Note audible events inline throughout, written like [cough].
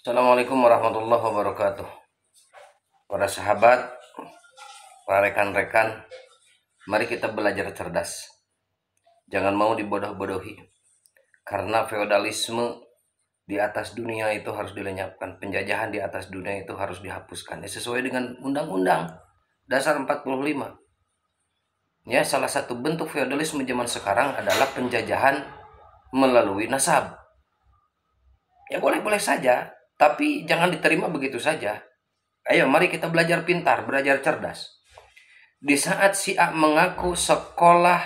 Assalamualaikum warahmatullahi wabarakatuh. Para sahabat, para rekan-rekan, mari kita belajar cerdas. Jangan mau dibodoh-bodohi. Karena feodalisme di atas dunia itu harus dilenyapkan. Penjajahan di atas dunia itu harus dihapuskan. Ya, sesuai dengan undang-undang dasar 45. Ya, salah satu bentuk feodalisme zaman sekarang adalah penjajahan melalui nasab. Ya boleh-boleh saja, tapi jangan diterima begitu saja. Ayo mari kita belajar pintar, belajar cerdas. Di saat si A mengaku sekolah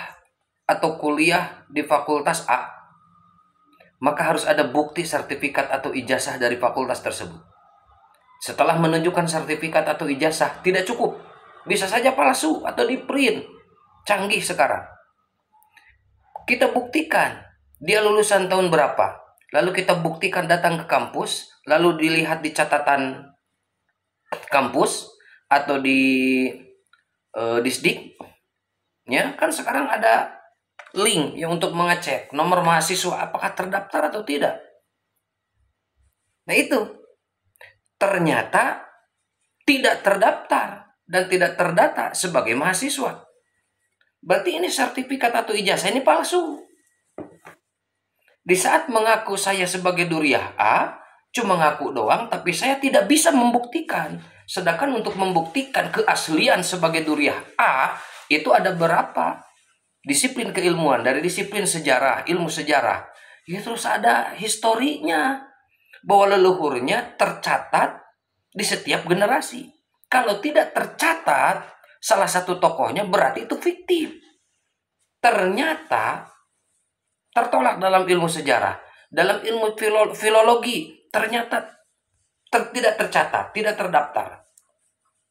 atau kuliah di fakultas A, maka harus ada bukti sertifikat atau ijazah dari fakultas tersebut. Setelah menunjukkan sertifikat atau ijazah, tidak cukup. Bisa saja palsu atau di print. Canggih sekarang. Kita buktikan dia lulusan tahun berapa, lalu kita buktikan datang ke kampus, lalu dilihat di catatan kampus atau di e, disdik, ya kan sekarang ada link yang untuk mengecek nomor mahasiswa apakah terdaftar atau tidak. Nah itu ternyata tidak terdaftar dan tidak terdata sebagai mahasiswa. Berarti ini sertifikat atau ijazah ini palsu. Di saat mengaku saya sebagai duriah A, cuma ngaku doang tapi saya tidak bisa membuktikan. Sedangkan untuk membuktikan keaslian sebagai duriah A itu ada berapa? Disiplin keilmuan dari disiplin sejarah, ilmu sejarah. Ya terus ada historinya bahwa leluhurnya tercatat di setiap generasi. Kalau tidak tercatat salah satu tokohnya berarti itu fiktif. Ternyata tertolak dalam ilmu sejarah, dalam ilmu filo filologi ternyata ter tidak tercatat, tidak terdaftar.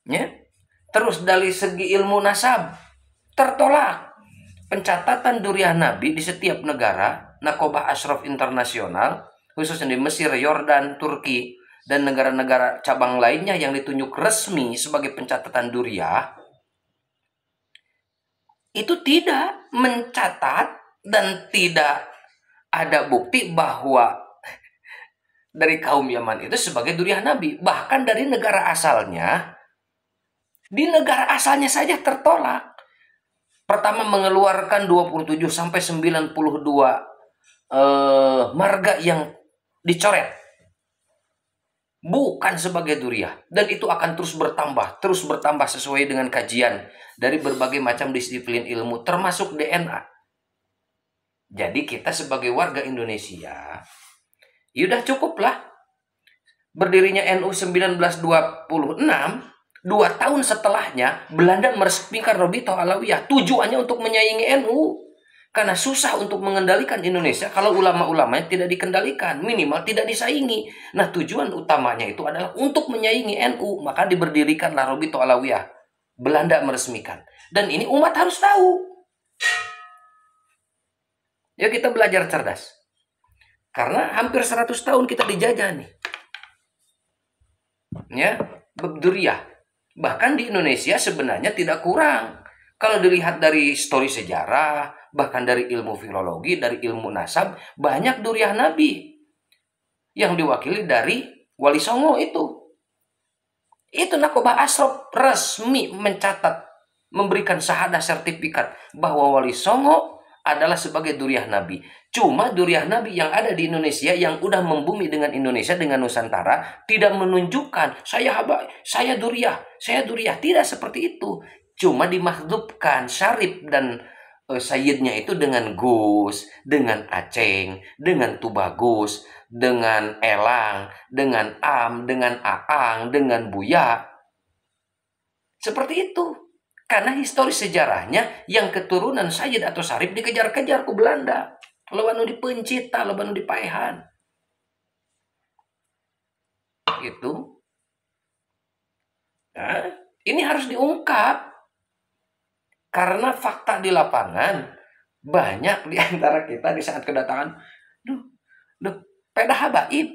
Ya? Terus dari segi ilmu nasab tertolak. Pencatatan duriah Nabi di setiap negara, Nakobah Ashraf Internasional, khususnya di Mesir, Yordan, Turki, dan negara-negara cabang lainnya yang ditunjuk resmi sebagai pencatatan duriah, itu tidak mencatat dan tidak ada bukti bahwa dari kaum Yaman itu sebagai duriah Nabi. Bahkan dari negara asalnya, di negara asalnya saja tertolak. Pertama mengeluarkan 27 sampai 92 eh, marga yang dicoret. Bukan sebagai duriah. Dan itu akan terus bertambah. Terus bertambah sesuai dengan kajian dari berbagai macam disiplin ilmu. Termasuk DNA. Jadi kita sebagai warga Indonesia, yaudah cukuplah. Berdirinya NU 1926, dua tahun setelahnya Belanda meresmikan Robito Alawiyah tujuannya untuk menyaingi NU karena susah untuk mengendalikan Indonesia kalau ulama-ulamanya tidak dikendalikan, minimal tidak disaingi. Nah, tujuan utamanya itu adalah untuk menyaingi NU, maka diberdirikanlah Robito Alawiyah. Belanda meresmikan. Dan ini umat harus tahu. Ya kita belajar cerdas. Karena hampir 100 tahun kita dijajah nih. Ya, Bebduriah. Bahkan di Indonesia sebenarnya tidak kurang. Kalau dilihat dari histori sejarah, bahkan dari ilmu filologi, dari ilmu nasab, banyak duriah Nabi yang diwakili dari Wali Songo itu. Itu Nakoba Asrop resmi mencatat, memberikan sahada sertifikat bahwa Wali Songo adalah sebagai duriah Nabi. Cuma duriah Nabi yang ada di Indonesia yang udah membumi dengan Indonesia dengan Nusantara tidak menunjukkan saya haba, saya duriah, saya duriah tidak seperti itu. Cuma dimakdubkan Syarif dan uh, Sayyidnya itu dengan Gus, dengan Aceng, dengan Tubagus, dengan Elang, dengan Am, dengan Aang, dengan Buya. Seperti itu. Karena historis sejarahnya yang keturunan Sayyid atau Sarip dikejar-kejar ke Belanda. Lawan di Pencita, lawan di Paehan. Gitu. Nah, ini harus diungkap. Karena fakta di lapangan banyak di antara kita di saat kedatangan, duh, duh, pedah habaib.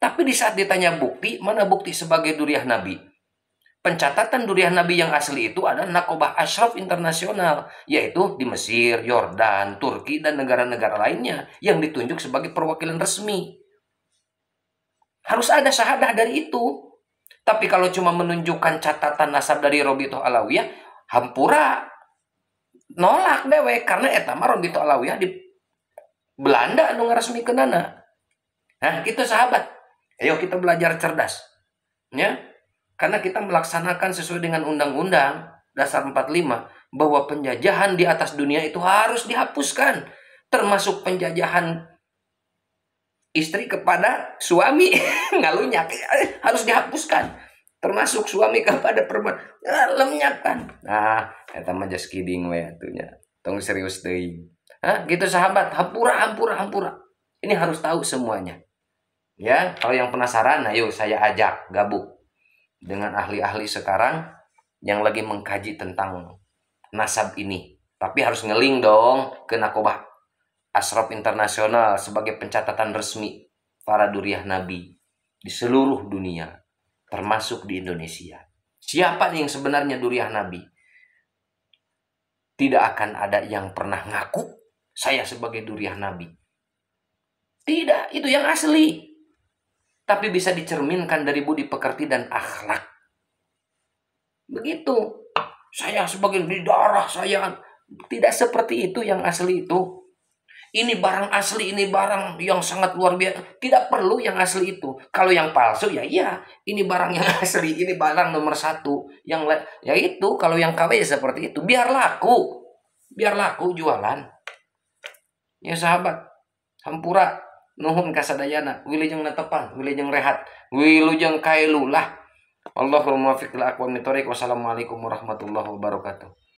Tapi di saat ditanya bukti, mana bukti sebagai duriah Nabi? pencatatan durian Nabi yang asli itu adalah nakobah ashraf internasional, yaitu di Mesir, Yordan, Turki, dan negara-negara lainnya yang ditunjuk sebagai perwakilan resmi. Harus ada syahadah dari itu. Tapi kalau cuma menunjukkan catatan nasab dari Robito Alawiyah, hampura nolak dewe karena etama Robito Alawiyah di Belanda dong resmi ke Nana. Nah, kita gitu sahabat. Ayo kita belajar cerdas. Ya, karena kita melaksanakan sesuai dengan undang-undang dasar 45 bahwa penjajahan di atas dunia itu harus dihapuskan, termasuk penjajahan istri kepada suami [laughs] ngalunya harus dihapuskan termasuk suami kepada perempuan lemnya kan nah kata mah just kidding we atunya tong serius deui Hah? gitu sahabat hampura hampura hampura ini harus tahu semuanya ya kalau yang penasaran ayo saya ajak gabung dengan ahli-ahli sekarang yang lagi mengkaji tentang nasab ini. Tapi harus ngeling dong ke nakobah Asrop Internasional sebagai pencatatan resmi para duriah nabi di seluruh dunia, termasuk di Indonesia. Siapa nih yang sebenarnya duriah nabi? Tidak akan ada yang pernah ngaku saya sebagai duriah nabi. Tidak, itu yang asli tapi bisa dicerminkan dari budi pekerti dan akhlak. Begitu. Saya sebagian di darah saya tidak seperti itu yang asli itu. Ini barang asli, ini barang yang sangat luar biasa. Tidak perlu yang asli itu. Kalau yang palsu ya iya, ini barang yang [laughs] asli, ini barang nomor satu. Yang ya itu kalau yang KW ya seperti itu. Biar laku, biar laku jualan. Ya sahabat, hampura nuhun kasadayana wilujeng netepan wilujeng rehat wilujeng kailulah Allahumma muwaffiq ila aqwamit thoriq wassalamualaikum warahmatullahi wabarakatuh